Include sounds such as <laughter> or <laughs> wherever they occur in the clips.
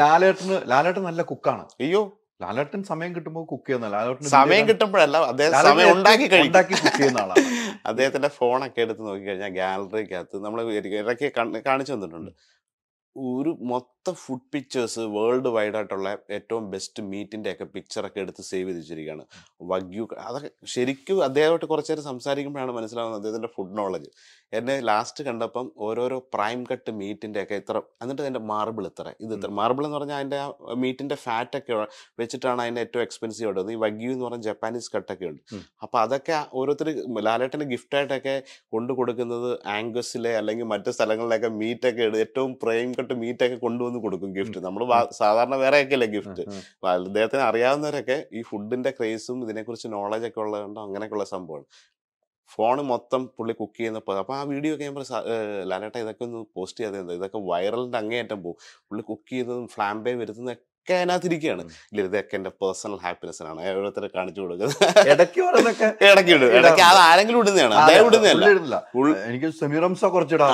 ലാലേട്ടന് ലാലേട്ടൻ നല്ല കുക്കാണ് അയ്യോ ലാലേട്ടൻ സമയം കിട്ടുമ്പോൾ കുക്ക് ചെയ്യുന്ന ലാലേട്ടൻ സമയം കിട്ടുമ്പോഴല്ല അദ്ദേഹം സമയം ഉണ്ടാക്കി ആളാണ് <laughs> അദ്ദേഹത്തിന്റെ ഫോണൊക്കെ എടുത്ത് നോക്കിക്കഴിഞ്ഞാൽ ഗാലറിക്കകത്ത് നമ്മൾ ഇടയ്ക്ക് കാണിച്ചു തന്നിട്ടുണ്ട് ഒരു മൊത്തം മൊത്തം ഫുഡ് പിക്ചേഴ്സ് വേൾഡ് വൈഡ് ആയിട്ടുള്ള ഏറ്റവും ബെസ്റ്റ് മീറ്റിൻ്റെ ഒക്കെ പിക്ചറൊക്കെ എടുത്ത് സേവ് ചെയ്ത് വെച്ചിരിക്കുകയാണ് വഗ്യു അതൊക്കെ ശരിക്കും അദ്ദേഹമായിട്ട് കുറച്ച് നേരം സംസാരിക്കുമ്പോഴാണ് മനസ്സിലാവുന്നത് അദ്ദേഹത്തിൻ്റെ ഫുഡ് നോളജ് എന്നെ ലാസ്റ്റ് കണ്ടപ്പം ഓരോരോ പ്രൈം കട്ട് മീറ്റിൻ്റെ ഒക്കെ ഇത്ര എന്നിട്ട് അതിൻ്റെ മാർബിൾ ഇത്ര ഇത് ഇത്ര മാർബിൾ എന്ന് പറഞ്ഞാൽ അതിൻ്റെ മീറ്റിൻ്റെ ഫാറ്റൊക്കെ വെച്ചിട്ടാണ് അതിൻ്റെ ഏറ്റവും എക്സ്പെൻസീവ് ഉണ്ടത് ഈ വഗ്യു എന്ന് പറഞ്ഞാൽ ജപ്പാനീസ് കട്ടൊക്കെ ഉണ്ട് അപ്പോൾ അതൊക്കെ ഓരോരുത്തർ ലാലേട്ടനെ ഗിഫ്റ്റായിട്ടൊക്കെ കൊണ്ടു കൊടുക്കുന്നത് ആംഗസിലെ അല്ലെങ്കിൽ മറ്റു സ്ഥലങ്ങളിലൊക്കെ മീറ്റൊക്കെ ഏറ്റവും പ്രൈം കട്ട് മീറ്റൊക്കെ കൊണ്ടുവന്ന് കൊണ്ടുവന്ന് കൊടുക്കും ഗിഫ്റ്റ് നമ്മൾ സാധാരണ വേറെയൊക്കെ അല്ലേ ഗിഫ്റ്റ് അദ്ദേഹത്തിന് അറിയാവുന്നവരൊക്കെ ഈ ഫുഡിന്റെ ക്രേസും ഇതിനെക്കുറിച്ച് നോളജ് ഒക്കെ ഉള്ളതുകൊണ്ട് അങ്ങനെയൊക്കെയുള്ള സംഭവമാണ് ഫോൺ മൊത്തം പുള്ളി കുക്ക് ചെയ്യുന്നപ്പോൾ അപ്പോൾ ആ വീഡിയോ ഒക്കെ ഞാൻ പറഞ്ഞു ലാലേട്ട ഇതൊക്കെ ഒന്ന് പോസ്റ്റ് ചെയ്യാതെ ഇതൊക്കെ വൈറലിൻ്റെ അങ്ങേയറ്റം പോകും പുള്ളി കുക്ക് ചെയ്തതും ഫ്ലാംബേ വരുത്തുന്നതൊക്കെ ഒക്കെ അതിനകത്തിരിക്കുകയാണ് ഇല്ല ഇതൊക്കെ എന്റെ പേഴ്സണൽ ഹാപ്പിനെസ്സിനാണ് ഓരോരുത്തരെ കാണിച്ചു കൊടുക്കുന്നത് ഇടയ്ക്ക് ഇടയ്ക്ക് അത് ആരെങ്കിലും ഇടുന്നതാണ് അദ്ദേഹം ഇടുന്നതല്ല എനിക്ക് സെമിറംസോ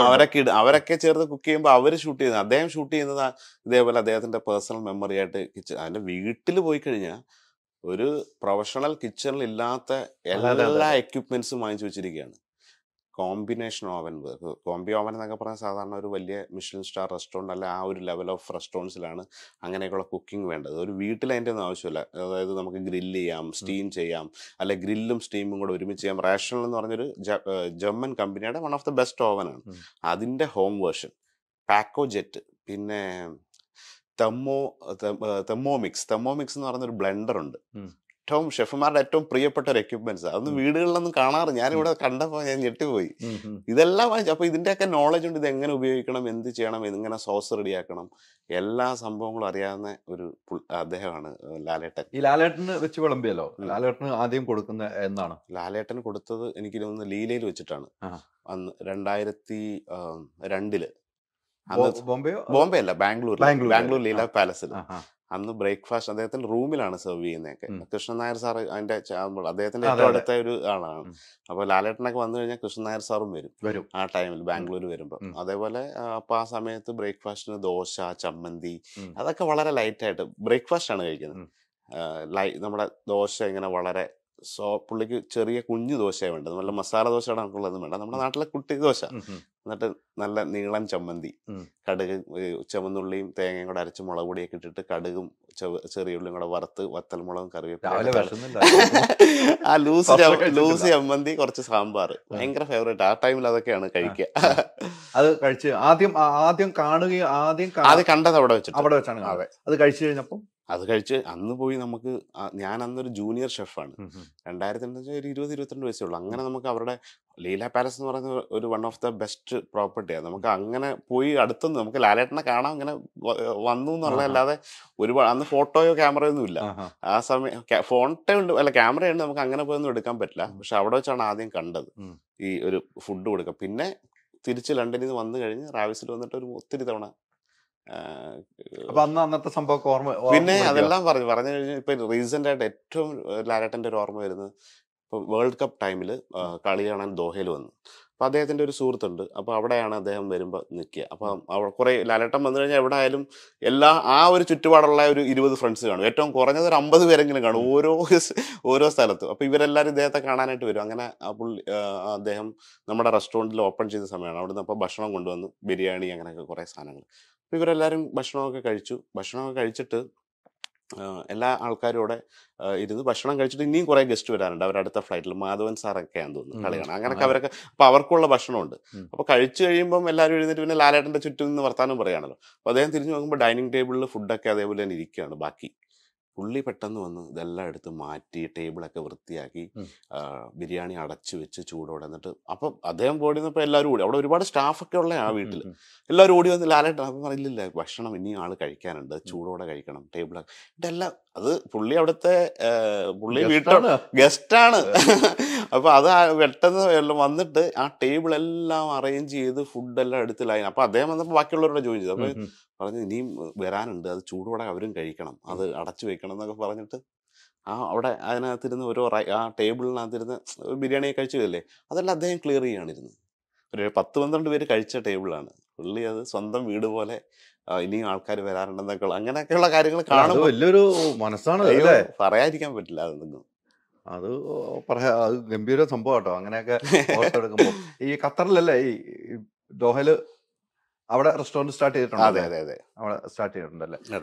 അവരൊക്കെ അവരൊക്കെ ചേർത്ത് കുക്ക് ചെയ്യുമ്പോൾ അവർ ഷൂട്ട് ചെയ്യുന്നത് അദ്ദേഹം ഷൂട്ട് ചെയ്യുന്നത് ഇതേപോലെ അദ്ദേഹത്തിന്റെ പേഴ്സണൽ മെമ്മറി ആയിട്ട് അതിന്റെ വീട്ടിൽ പോയി കഴിഞ്ഞാൽ ഒരു പ്രൊഫഷണൽ കിച്ചണിൽ ഇല്ലാത്ത എല്ലാ എക്യുപ്മെന്റ്സും വാങ്ങിച്ചു വെച്ചിരിക്കുകയാണ് കോമ്പിനേഷൻ ഓവൻ കോമ്പി ഓവൻ എന്നൊക്കെ പറഞ്ഞാൽ സാധാരണ ഒരു വലിയ മിഷൻ സ്റ്റാർ റെസ്റ്റോറൻ്റ് അല്ല ആ ഒരു ലെവൽ ഓഫ് റെസ്റ്റോറൻസിലാണ് അങ്ങനെയൊക്കെയുള്ള കുക്കിംഗ് വേണ്ടത് ഒരു വീട്ടിൽ അതിൻ്റെ ഒന്നും ആവശ്യമില്ല അതായത് നമുക്ക് ഗ്രില്ല് ചെയ്യാം സ്റ്റീം ചെയ്യാം അല്ലെ ഗ്രില്ലും സ്റ്റീമും കൂടെ ഒരുമിച്ച് ചെയ്യാം റേഷണൽ എന്ന് പറഞ്ഞൊരു ജർമ്മൻ കമ്പനിയുടെ വൺ ഓഫ് ദ ബെസ്റ്റ് ഓവനാണ് അതിൻ്റെ ഹോം വേർഷൻ പാക്കോ ജെറ്റ് പിന്നെ തെമ്മോ തെമ്മോമിക്സ് തെമ്മോമിക്സ് എന്ന് പറയുന്ന ഒരു ബ്ലെൻഡർ ഉണ്ട് ഏറ്റവും ഷെഫുമാരുടെ ഏറ്റവും പ്രിയപ്പെട്ട ഒരു എക്യുപ്മെന്റ്സ് അതൊന്നും വീടുകളിലൊന്നും കാണാറ് ഞാനിവിടെ കണ്ടപ്പോൾ ഞാൻ ഞെട്ടിപ്പോയി ഇതെല്ലാം വാങ്ങിച്ചു അപ്പോൾ ഇതിൻ്റെയൊക്കെ നോളജ് ഉണ്ട് ഇത് എങ്ങനെ ഉപയോഗിക്കണം എന്ത് ചെയ്യണം ഇതിങ്ങനെ സോസ് റെഡിയാക്കണം എല്ലാ സംഭവങ്ങളും അറിയാവുന്ന ഒരു അദ്ദേഹമാണ് ലാലേട്ടൻ ഈ ലാലേട്ടന് വെച്ച് വിളമ്പിയല്ലോ ലാലേട്ടന് ആദ്യം കൊടുക്കുന്ന എന്താണ് ലാലേട്ടൻ കൊടുത്തത് എനിക്ക് തോന്നുന്നു ലീലയിൽ വെച്ചിട്ടാണ് അന്ന് രണ്ടായിരത്തി രണ്ടില് ബോംബെ അല്ല ബാംഗ്ലൂർ ബാംഗ്ലൂർ ലീല പാലസിൽ അന്ന് ബ്രേക്ക്ഫാസ്റ്റ് അദ്ദേഹത്തിന്റെ റൂമിലാണ് സെർവ് ചെയ്യുന്നതൊക്കെ കൃഷ്ണൻ നായർ സാർ അതിന്റെ അദ്ദേഹത്തിന്റെ ഏറ്റവും അടുത്ത ഒരു ആളാണ് അപ്പോൾ ലാലേട്ടനൊക്കെ വന്നു കഴിഞ്ഞാൽ കൃഷ്ണൻ നായർ സാറും വരും വരും ആ ടൈമിൽ ബാംഗ്ലൂർ വരുമ്പോൾ അതേപോലെ അപ്പൊ ആ സമയത്ത് ബ്രേക്ക്ഫാസ്റ്റിന് ദോശ ചമ്മന്തി അതൊക്കെ വളരെ ലൈറ്റായിട്ട് ബ്രേക്ക്ഫാസ്റ്റ് ആണ് കഴിക്കുന്നത് ലൈ നമ്മുടെ ദോശ ഇങ്ങനെ വളരെ സോ പുള്ളിക്ക് ചെറിയ കുഞ്ഞു ദോശയാണ് വേണ്ടത് നല്ല മസാല ദോശയുടെ നമുക്കുള്ളത് വേണ്ട നമ്മുടെ നാട്ടിലെ കുട്ടി ദോശ എന്നിട്ട് നല്ല നീളം ചമ്മന്തി കടുക് ചുമന്നുള്ളിയും തേങ്ങയും കൂടെ അരച്ച് മുളക് പൊടിയൊക്കെ ഇട്ടിട്ട് കടുകും ചെറിയ ഉള്ളിയും കൂടെ വറുത്ത് വത്തൽമുളകും കറിവേപ്പില <laughs> ആ ലൂസ് ലൂസ് ചമ്മന്തി കുറച്ച് സാമ്പാർ ഭയങ്കര ഫേവറേറ്റ് ആ ടൈമിൽ അതൊക്കെയാണ് കഴിക്കുക അത് കഴിച്ച് ആദ്യം ആദ്യം കാണുകയും ആദ്യം കണ്ടത് അവിടെ വെച്ചിട്ട് അവിടെ വെച്ചാണ് അത് കഴിച്ചു കഴിഞ്ഞപ്പോൾ അത് കഴിച്ച് അന്ന് പോയി നമുക്ക് ഞാൻ അന്നൊരു ജൂനിയർ ഷെഫാണ് രണ്ടായിരത്തി എന്താ ഒരു ഇരുപത് ഇരുപത്തിരണ്ട് വയസ്സേ ഉള്ളൂ അങ്ങനെ നമുക്ക് അവരുടെ ലീല പാലസ് എന്ന് പറയുന്ന ഒരു വൺ ഓഫ് ദ ബെസ്റ്റ് പ്രോപ്പർട്ടിയാണ് നമുക്ക് അങ്ങനെ പോയി അടുത്തൊന്നും നമുക്ക് ലാലേട്ടനെ കാണാൻ അങ്ങനെ വന്നു എന്നുള്ളതല്ലാതെ ഒരുപാട് അന്ന് ഫോട്ടോയോ ക്യാമറയൊന്നും ഇല്ല ആ സമയം ഫോട്ടോ ഉണ്ട് അല്ല ക്യാമറയുണ്ട് നമുക്ക് അങ്ങനെ പോയൊന്നും എടുക്കാൻ പറ്റില്ല പക്ഷെ അവിടെ വെച്ചാണ് ആദ്യം കണ്ടത് ഈ ഒരു ഫുഡ് കൊടുക്കുക പിന്നെ തിരിച്ച് ലണ്ടനിൽ നിന്ന് വന്നു കഴിഞ്ഞ് റാവിസിൽ വന്നിട്ട് ഒരു ഒത്തിരി തവണ അന്നത്തെ സംഭവം ഓർമ്മ പിന്നെ അതെല്ലാം പറഞ്ഞു പറഞ്ഞു കഴിഞ്ഞാൽ ഇപ്പൊ റീസെന്റ് ആയിട്ട് ഏറ്റവും ലാലട്ടന്റെ ഒരു ഓർമ്മ വരുന്നത് ഇപ്പൊ വേൾഡ് കപ്പ് ടൈമിൽ കളി കാണാൻ ദോഹയിൽ വന്നു അപ്പൊ അദ്ദേഹത്തിന്റെ ഒരു സുഹൃത്തുണ്ട് അപ്പൊ അവിടെയാണ് അദ്ദേഹം വരുമ്പോ നിൽക്കുക അപ്പൊ കുറെ ലാലട്ടം വന്നു കഴിഞ്ഞാൽ എവിടെ ആയാലും എല്ലാ ആ ഒരു ചുറ്റുപാടുള്ള ഒരു ഇരുപത് ഫ്രണ്ട്സ് കാണും ഏറ്റവും കുറഞ്ഞത് ഒരു അമ്പത് പേരെങ്കിലും കാണും ഓരോ ഓരോ സ്ഥലത്തും അപ്പൊ ഇവരെല്ലാവരും ഇദ്ദേഹത്തെ കാണാനായിട്ട് വരും അങ്ങനെ പുള്ളി അദ്ദേഹം നമ്മുടെ റെസ്റ്റോറൻറ്റിൽ ഓപ്പൺ ചെയ്ത സമയമാണ് അവിടുന്ന് അപ്പൊ ഭക്ഷണം കൊണ്ടുവന്നു ബിരിയാണി അങ്ങനെയൊക്കെ കുറേ സാധനങ്ങൾ ഇവരെല്ലാവരും ഭക്ഷണമൊക്കെ കഴിച്ചു ഭക്ഷണമൊക്കെ കഴിച്ചിട്ട് എല്ലാ ആൾക്കാരും അവിടെ ഇരുന്ന് ഭക്ഷണം കഴിച്ചിട്ട് ഇനിയും കുറെ ഗസ്റ്റ് വരാറുണ്ട് അവരുടെ അടുത്ത ഫ്ലൈറ്റിൽ മാധവൻ സാറൊക്കെയാന്ന് തോന്നുന്നു കളിയാണ് അങ്ങനെയൊക്കെ അവരൊക്കെ അപ്പൊ അവർക്കുള്ള ഭക്ഷണമുണ്ട് അപ്പൊ കഴിച്ചു കഴിയുമ്പോൾ എല്ലാവരും എഴുന്നേറ്റ് പിന്നെ ലാലേട്ടന്റെ ചുറ്റും നിന്ന് വർത്താനം പറയുകയാണല്ലോ അപ്പൊ അദ്ദേഹം തിരിഞ്ഞു നോക്കുമ്പോൾ ഡൈനിങ് ടേബിളിൽ ഫുഡൊക്കെ അതേപോലെ തന്നെ ഇരിക്കുകയാണ് ബാക്കി പുള്ളി പെട്ടെന്ന് വന്ന് ഇതെല്ലാം എടുത്ത് മാറ്റി ടേബിളൊക്കെ വൃത്തിയാക്കി ബിരിയാണി അടച്ചു വെച്ച് ചൂടോടെ എന്നിട്ട് അപ്പം അദ്ദേഹം ഓടി വന്നപ്പോൾ എല്ലാവരും ഓടി അവിടെ ഒരുപാട് സ്റ്റാഫൊക്കെ ഉള്ള ആ വീട്ടിൽ എല്ലാവരും ഓടി വന്നില്ല ലാലേട്ടൻ അപ്പം പറയില്ല ഭക്ഷണം ഇനിയും ആൾ കഴിക്കാനുണ്ട് ചൂടോടെ കഴിക്കണം ടേബിളൊക്കെ ഇതെല്ലാം അത് പുള്ളി അവിടുത്തെ പുള്ളി വീട്ടിലാണ് ഗസ്റ്റാണ് അപ്പോൾ അത് പെട്ടെന്ന് വന്നിട്ട് ആ ടേബിൾ എല്ലാം അറേഞ്ച് ചെയ്ത് ഫുഡെല്ലാം എടുത്ത് ലൈൻ അപ്പോൾ അദ്ദേഹം വന്നപ്പോൾ ബാക്കിയുള്ളവരോട് ജോയിൻ ചെയ്തു അപ്പോൾ പറഞ്ഞു ഇനിയും വരാനുണ്ട് അത് ചൂടോടെ അവരും കഴിക്കണം അത് അടച്ചു വെക്കണം എന്നൊക്കെ പറഞ്ഞിട്ട് ആ അവിടെ അതിനകത്തിരുന്ന് ഓരോ ആ ടേബിളിനകത്തിരുന്ന് ബിരിയാണി കഴിച്ചതല്ലേ അതെല്ലാം അദ്ദേഹം ക്ലിയർ ചെയ്യാണിരുന്നു ഒരു പത്ത് പന്ത്രണ്ട് പേര് കഴിച്ച ടേബിളാണ് പുള്ളി അത് സ്വന്തം വീട് പോലെ ഇനിയും ആൾക്കാർ വരാറുണ്ടെന്നൊക്കെ അങ്ങനെയൊക്കെയുള്ള കാര്യങ്ങൾ കാണുമ്പോൾ വലിയൊരു മനസ്സാണ് പറയാതിരിക്കാൻ പറ്റില്ല അതൊന്നും അത് പറയാ അത് ഗംഭീര സംഭവം കേട്ടോ അങ്ങനെയൊക്കെ എടുക്കുമ്പോൾ ഈ ഖത്തറിലല്ലേ ഈ ദോഹയില് അവിടെ റെസ്റ്റോറന്റ് സ്റ്റാർട്ട് ചെയ്തിട്ടുണ്ട് അതെ അതെ അതെ അവിടെ സ്റ്റാർട്ട് ചെയ്തിട്ടുണ്ടല്ലേ